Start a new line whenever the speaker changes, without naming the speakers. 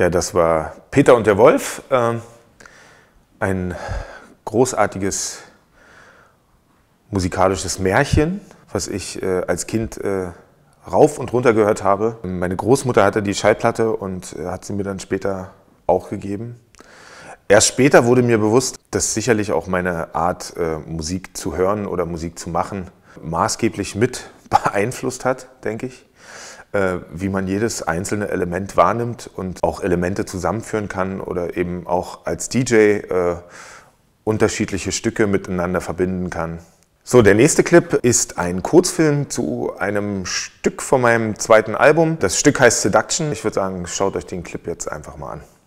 Ja, das war Peter und der Wolf. Ähm, ein großartiges musikalisches Märchen, was ich äh, als Kind äh, rauf und runter gehört habe. Meine Großmutter hatte die Schallplatte und äh, hat sie mir dann später auch gegeben. Erst später wurde mir bewusst, dass sicherlich auch meine Art, Musik zu hören oder Musik zu machen, maßgeblich mit beeinflusst hat, denke ich. Äh, wie man jedes einzelne Element wahrnimmt und auch Elemente zusammenführen kann oder eben auch als DJ äh, unterschiedliche Stücke miteinander verbinden kann. So, der nächste Clip ist ein Kurzfilm zu einem Stück von meinem zweiten Album. Das Stück heißt Seduction. Ich würde sagen, schaut euch den Clip jetzt einfach mal an.